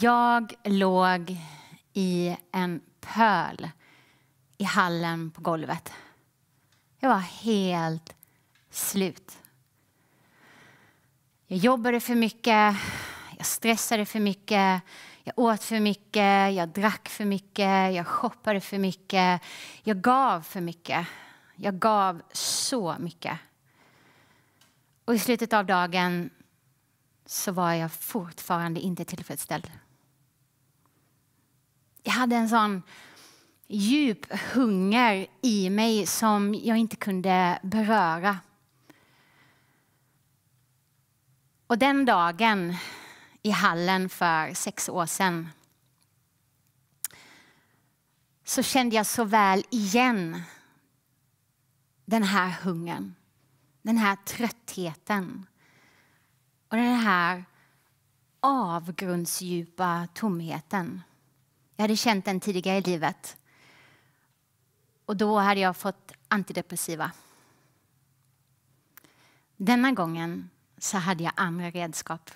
Jag låg i en pöl i hallen på golvet. Jag var helt slut. Jag jobbade för mycket, jag stressade för mycket, jag åt för mycket, jag drack för mycket, jag shoppade för mycket, jag gav för mycket. Jag gav så mycket. Och i slutet av dagen så var jag fortfarande inte tillfredsställd. Jag hade en sån djup hunger i mig som jag inte kunde beröra. Och den dagen i hallen för sex år sedan så kände jag så väl igen den här hungern, den här tröttheten och den här avgrundsdjupa tomheten. Jag hade känt den tidigare i livet. Och då hade jag fått antidepressiva. Denna gången så hade jag andra redskap.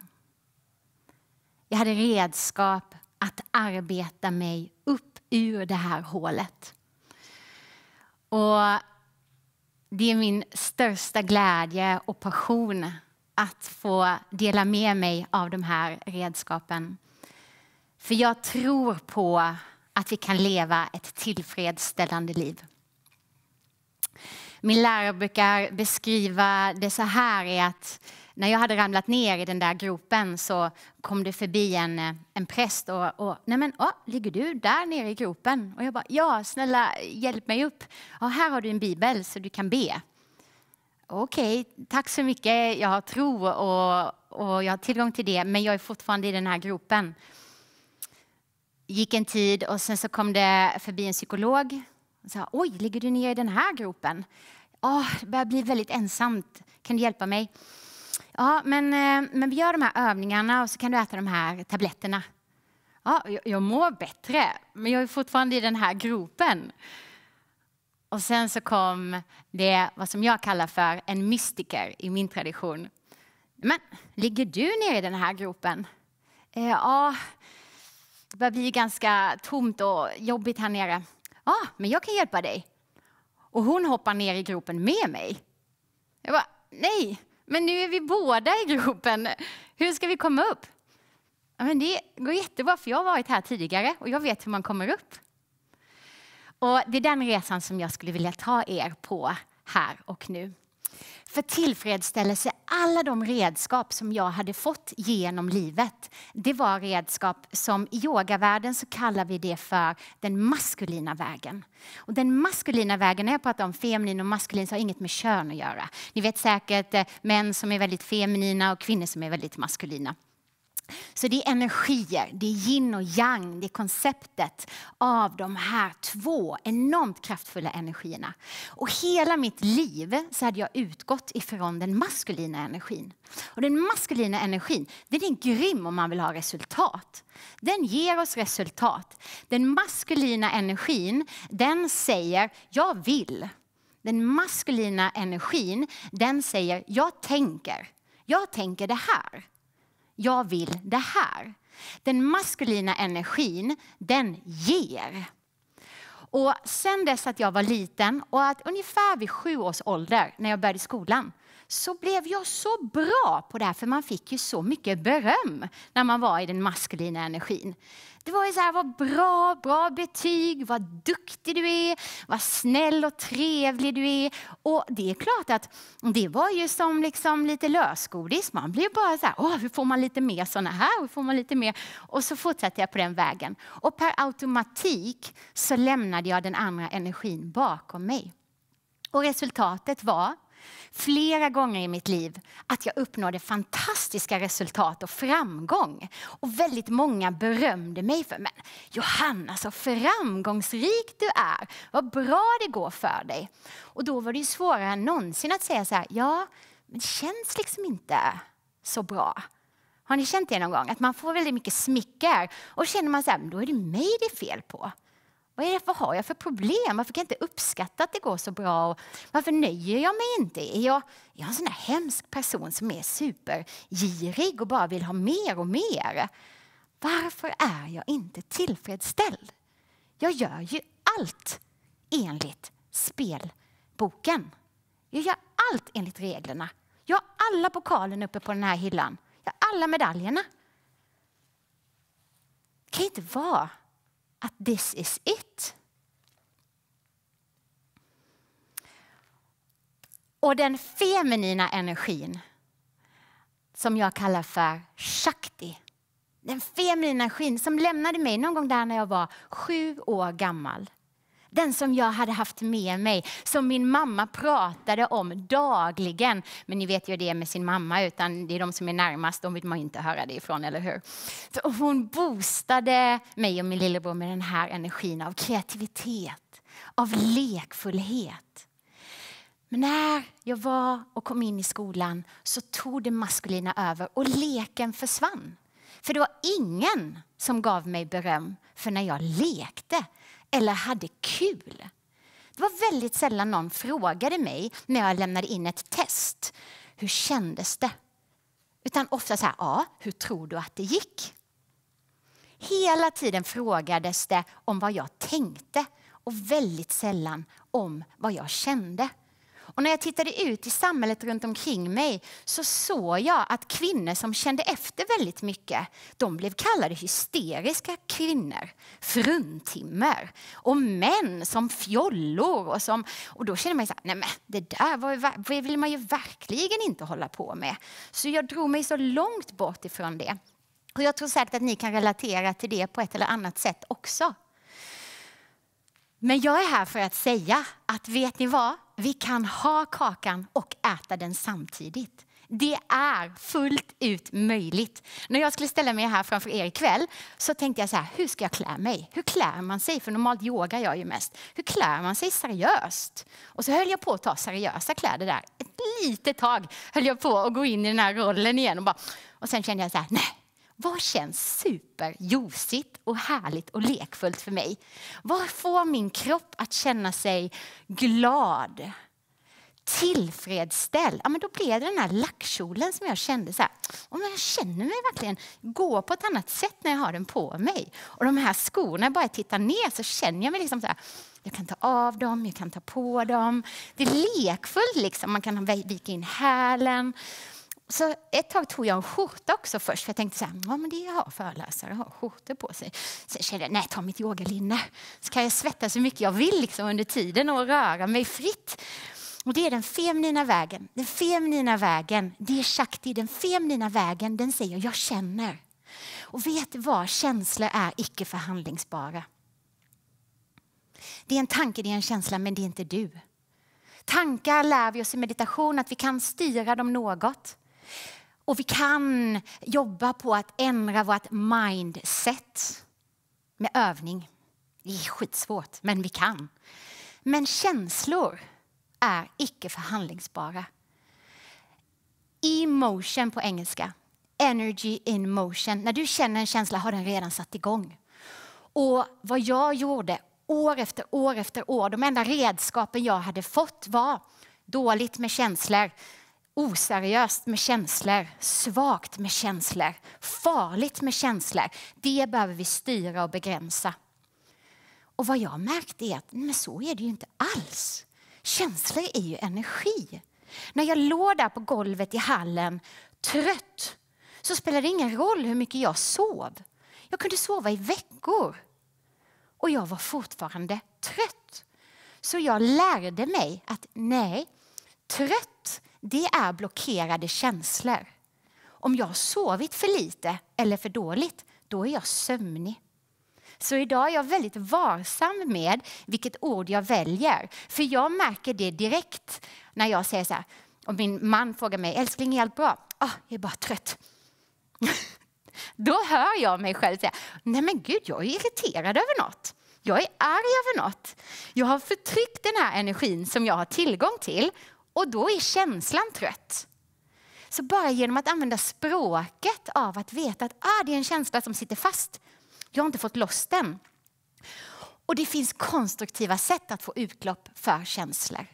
Jag hade redskap att arbeta mig upp ur det här hålet. Och det är min största glädje och passion att få dela med mig av de här redskapen. För jag tror på att vi kan leva ett tillfredsställande liv. Min lärare brukar beskriva det så här är att när jag hade ramlat ner i den där gropen så kom det förbi en, en präst och, och nej men, åh, ligger du där nere i gropen? Och jag bara, ja snälla hjälp mig upp. Ja, här har du en bibel så du kan be. Okej, okay, tack så mycket. Jag har tro och, och jag har tillgång till det, men jag är fortfarande i den här gropen gick en tid och sen så kom det förbi en psykolog. Och sa, Oj, ligger du ner i den här gropen? Oh, det börjar bli väldigt ensamt. Kan du hjälpa mig? Ja, men, eh, men vi gör de här övningarna och så kan du äta de här tabletterna. Ja, jag, jag mår bättre, men jag är fortfarande i den här gropen. Och sen så kom det, vad som jag kallar för en mystiker i min tradition. Men ligger du ner i den här gropen? Eh, ja, det börjar bli ganska tomt och jobbigt här nere. Ja, ah, men jag kan hjälpa dig. Och hon hoppar ner i gropen med mig. Jag bara, nej, men nu är vi båda i gropen. Hur ska vi komma upp? men det går jättebra, för jag har varit här tidigare och jag vet hur man kommer upp. Och det är den resan som jag skulle vilja ta er på här och nu. För tillfredsställelse, alla de redskap som jag hade fått genom livet, det var redskap som i yogavärlden så kallar vi det för den maskulina vägen. Och den maskulina vägen, när jag pratar om feminin och maskulin så har inget med kön att göra. Ni vet säkert eh, män som är väldigt feminina och kvinnor som är väldigt maskulina. Så det är energier, det är yin och yang, det är konceptet av de här två enormt kraftfulla energierna. Och hela mitt liv så hade jag utgått ifrån den maskulina energin. Och den maskulina energin, den är grym om man vill ha resultat. Den ger oss resultat. Den maskulina energin, den säger jag vill. Den maskulina energin, den säger jag tänker. Jag tänker det här jag vill det här. Den maskulina energin, den ger. Och sen dess att jag var liten och att ungefär vid sju års ålder när jag började skolan så blev jag så bra på det här för man fick ju så mycket beröm när man var i den maskulina energin. Det var ju så här, vad bra, bra betyg, vad duktig du är, vad snäll och trevlig du är. Och det är klart att det var ju som liksom lite lösgodis. Man blir bara så här, åh, hur får man lite mer sådana här? Hur får man lite mer? Och så fortsatte jag på den vägen. Och per automatik så lämnade jag den andra energin bakom mig. Och resultatet var flera gånger i mitt liv att jag uppnådde fantastiska resultat och framgång. Och väldigt många berömde mig för men Johanna så framgångsrik du är, vad bra det går för dig. Och då var det svårare än någonsin att säga så här, ja, men det känns liksom inte så bra. Har ni känt det någon gång? Att man får väldigt mycket smicker och känner man så här, då är det mig det är fel på. Vad, är det, vad har jag för problem? Varför kan jag inte uppskatta att det går så bra? Och varför nöjer jag mig inte? Är jag, är jag en sån här hemsk person som är supergirig och bara vill ha mer och mer? Varför är jag inte tillfredsställd? Jag gör ju allt enligt spelboken. Jag gör allt enligt reglerna. Jag har alla pokalen uppe på den här hyllan. Jag har alla medaljerna. Det kan inte vara att this is it. Och den feminina energin som jag kallar för Shakti. Den feminina energin som lämnade mig någon gång där när jag var sju år gammal den som jag hade haft med mig, som min mamma pratade om dagligen. Men ni vet ju det med sin mamma, utan det är de som är närmast, de vill man inte höra det ifrån, eller hur? Så hon boostade mig och min lillebror med den här energin av kreativitet, av lekfullhet. Men när jag var och kom in i skolan så tog det maskulina över och leken försvann. För det var ingen som gav mig beröm för när jag lekte eller hade kul. Det var väldigt sällan någon frågade mig när jag lämnade in ett test. Hur kändes det? Utan ofta så här, ja, hur tror du att det gick? Hela tiden frågades det om vad jag tänkte och väldigt sällan om vad jag kände. Och när jag tittade ut i samhället runt omkring mig så såg jag att kvinnor som kände efter väldigt mycket, de blev kallade hysteriska kvinnor, fruntimmer. Och män som fjollor. Och, som, och då kände man så här, nej men det där var, vill man ju verkligen inte hålla på med. Så jag drog mig så långt bort ifrån det. Och jag tror säkert att ni kan relatera till det på ett eller annat sätt också. Men jag är här för att säga att vet ni vad? Vi kan ha kakan och äta den samtidigt. Det är fullt ut möjligt. När jag skulle ställa mig här framför er ikväll så tänkte jag så här, hur ska jag klä mig? Hur klär man sig? För normalt yogar jag ju mest. Hur klär man sig seriöst? Och så höll jag på att ta seriösa kläder där. Ett litet tag höll jag på att gå in i den här rollen igen och bara, och sen kände jag så här, nej, vad känns superjosigt och härligt och lekfullt för mig? Vad får min kropp att känna sig glad? tillfredsställd. Ja, men då blev det den här lackkjolen som jag kände så här, och jag känner mig verkligen gå på ett annat sätt när jag har den på mig. Och de här skorna, bara jag tittar ner så känner jag mig liksom så här, jag kan ta av dem, jag kan ta på dem. Det är lekfullt liksom, man kan vika in hälen så ett tag tog jag en skjorta också först, för jag tänkte så här, ja men det har föreläsare, har skjortor på sig. Sen kände jag, nej ta mitt yogalinne, så kan jag svettas så mycket jag vill liksom under tiden och röra mig fritt. Och det är den feminina vägen, den feminina vägen, det är shakti, den feminina vägen, den säger jag känner. Och vet du vad, känslor är icke förhandlingsbara. Det är en tanke, det är en känsla, men det är inte du. Tankar lär vi oss i meditation att vi kan styra dem något. Och vi kan jobba på att ändra vårt mindset med övning. Det är skitsvårt, men vi kan. Men känslor är icke förhandlingsbara. Emotion på engelska, energy in motion. När du känner en känsla har den redan satt igång. Och vad jag gjorde år efter år efter år, de enda redskapen jag hade fått var dåligt med känslor, oseriöst med känslor, svagt med känslor, farligt med känslor. Det behöver vi styra och begränsa. Och vad jag märkte är att men så är det ju inte alls. Känslor är ju energi. När jag låg där på golvet i hallen trött så spelade det ingen roll hur mycket jag sov. Jag kunde sova i veckor och jag var fortfarande trött. Så jag lärde mig att nej, trött det är blockerade känslor. Om jag har sovit för lite eller för dåligt, då är jag sömnig. Så idag är jag väldigt varsam med vilket ord jag väljer. För jag märker det direkt när jag säger så här, och min man frågar mig, älskling är allt bra? Oh, jag är bara trött. Då hör jag mig själv säga, nej men gud jag är irriterad över något. Jag är arg över något. Jag har förtryckt den här energin som jag har tillgång till och då är känslan trött. Så bara genom att använda språket av att veta att ah, det är en känsla som sitter fast, jag har inte fått loss den. Och det finns konstruktiva sätt att få utlopp för känslor.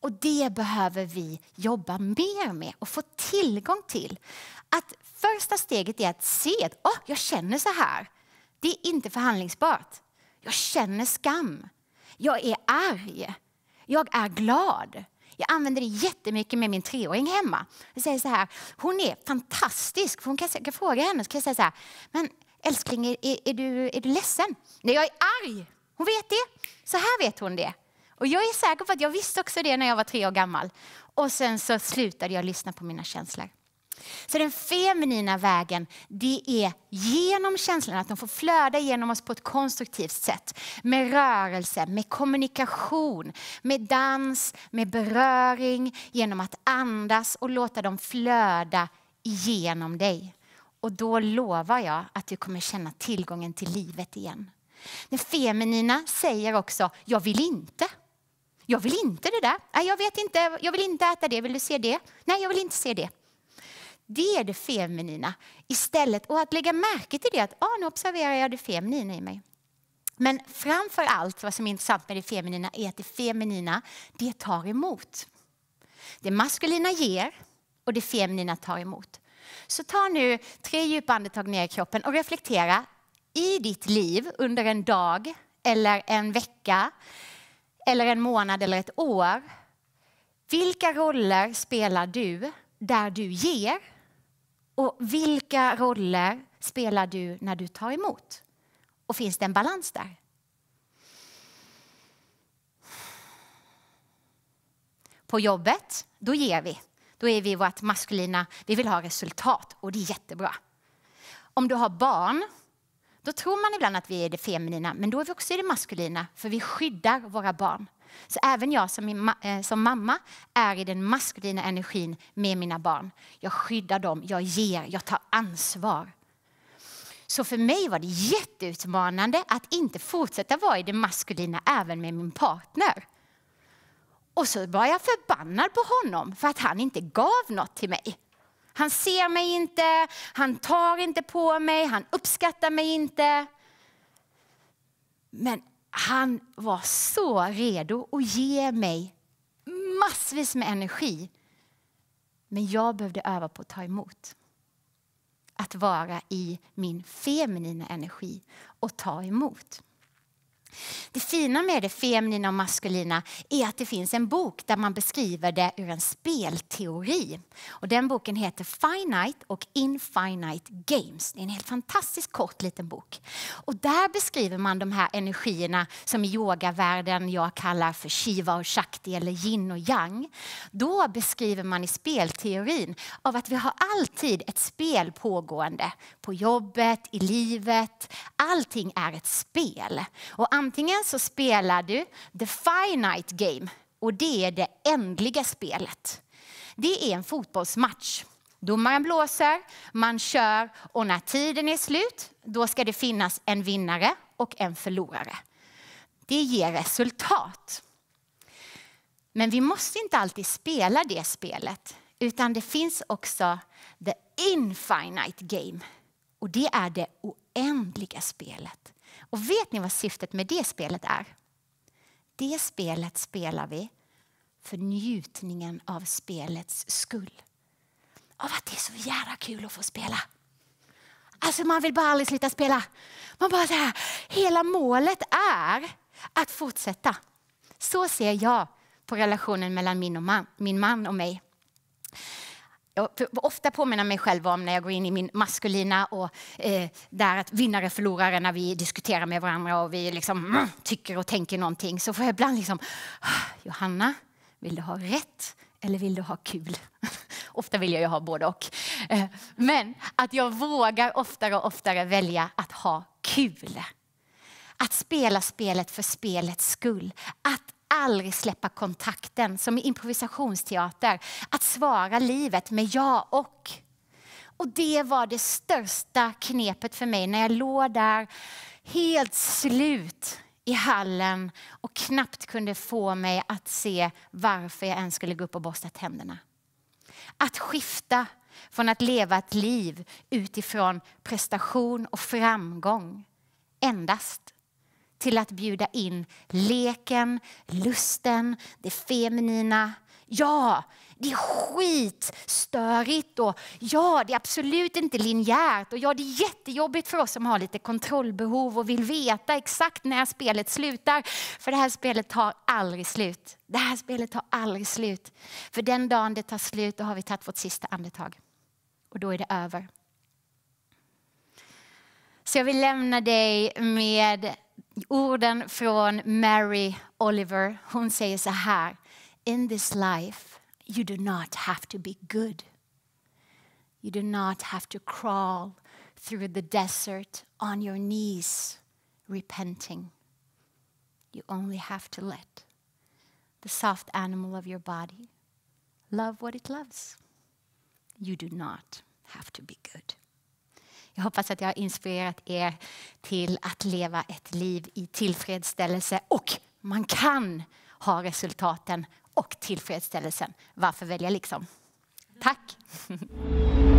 Och det behöver vi jobba mer med och få tillgång till. Att första steget är att se att oh, jag känner så här. Det är inte förhandlingsbart. Jag känner skam. Jag är arg. Jag är glad. Jag använder det jättemycket med min treåring hemma. Jag säger så här, hon är fantastisk. Hon kan, kan fråga henne så kan jag säga så här, men älskling, är, är, är, du, är du ledsen? Nej, jag är arg. Hon vet det. Så här vet hon det. Och jag är säker på att jag visste också det när jag var tre år gammal. Och sen så slutade jag lyssna på mina känslor. Så den feminina vägen, det är genom känslan, att de får flöda genom oss på ett konstruktivt sätt. Med rörelse, med kommunikation, med dans, med beröring, genom att andas och låta dem flöda genom dig. Och då lovar jag att du kommer känna tillgången till livet igen. Den feminina säger också, jag vill inte. Jag vill inte det där. jag vet inte. Jag vill inte äta det. Vill du se det? Nej, jag vill inte se det. Det är det feminina istället. Och att lägga märke till det, att ah, nu observerar jag det feminina i mig. Men framför allt, vad som är intressant med det feminina är att det feminina, det tar emot. Det maskulina ger och det feminina tar emot. Så ta nu tre djupa andetag ner i kroppen och reflektera i ditt liv under en dag eller en vecka eller en månad eller ett år. Vilka roller spelar du där du ger och vilka roller spelar du när du tar emot? Och finns det en balans där? På jobbet, då ger vi. Då är vi vårt maskulina, vi vill ha resultat och det är jättebra. Om du har barn, då tror man ibland att vi är det feminina, men då är vi också i det maskulina, för vi skyddar våra barn. Så även jag som, eh, som mamma är i den maskulina energin med mina barn. Jag skyddar dem, jag ger, jag tar ansvar. Så för mig var det jätteutmanande att inte fortsätta vara i det maskulina även med min partner. Och så var jag förbannad på honom för att han inte gav något till mig. Han ser mig inte, han tar inte på mig, han uppskattar mig inte. Men han var så redo att ge mig massvis med energi. Men jag behövde öva på att ta emot. Att vara i min feminina energi och ta emot. Det fina med det feminina och maskulina är att det finns en bok där man beskriver det ur en spelteori. Och den boken heter Finite och Infinite Games. Det är en helt fantastiskt kort liten bok. Och där beskriver man de här energierna som i yogavärlden jag kallar för Shiva och Shakti eller yin och yang. Då beskriver man i spelteorin av att vi har alltid ett spel pågående. På jobbet, i livet. Allting är ett spel. Och Antingen så spelar du the finite game och det är det ändliga spelet. Det är en fotbollsmatch. Domaren blåser, man kör och när tiden är slut då ska det finnas en vinnare och en förlorare. Det ger resultat. Men vi måste inte alltid spela det spelet utan det finns också the infinite game och det är det oändliga spelet. Och vet ni vad syftet med det spelet är? Det spelet spelar vi för njutningen av spelets skull. Av att det är så jävla kul att få spela. Alltså man vill bara aldrig sluta spela. Man bara så här, hela målet är att fortsätta. Så ser jag på relationen mellan min, och man, min man och mig jag ofta påminner mig själv om när jag går in i min maskulina och eh, där att vinnare och förlorare när vi diskuterar med varandra och vi liksom mm, tycker och tänker någonting så får jag ibland liksom ah, Johanna, vill du ha rätt eller vill du ha kul? Ofta vill jag ju ha både och. Eh, men att jag vågar oftare och oftare välja att ha kul. Att spela spelet för spelets skull. Att aldrig släppa kontakten, som i improvisationsteater. Att svara livet med ja och. Och det var det största knepet för mig när jag låg där helt slut i hallen och knappt kunde få mig att se varför jag ens skulle gå upp och borsta tänderna. Att skifta från att leva ett liv utifrån prestation och framgång endast till att bjuda in leken, lusten, det feminina. Ja, det är skitstörigt och ja, det är absolut inte linjärt och ja, det är jättejobbigt för oss som har lite kontrollbehov och vill veta exakt när spelet slutar. För det här spelet tar aldrig slut. Det här spelet tar aldrig slut. För den dagen det tar slut, då har vi tagit vårt sista andetag. Och då är det över. Så jag vill lämna dig med orden från Mary Oliver. Hon säger så här. In this life you do not have to be good. You do not have to crawl through the desert on your knees repenting. You only have to let the soft animal of your body love what it loves. You do not have to be good. Jag hoppas att jag har inspirerat er till att leva ett liv i tillfredsställelse och man kan ha resultaten och tillfredsställelsen. Varför välja liksom? Tack!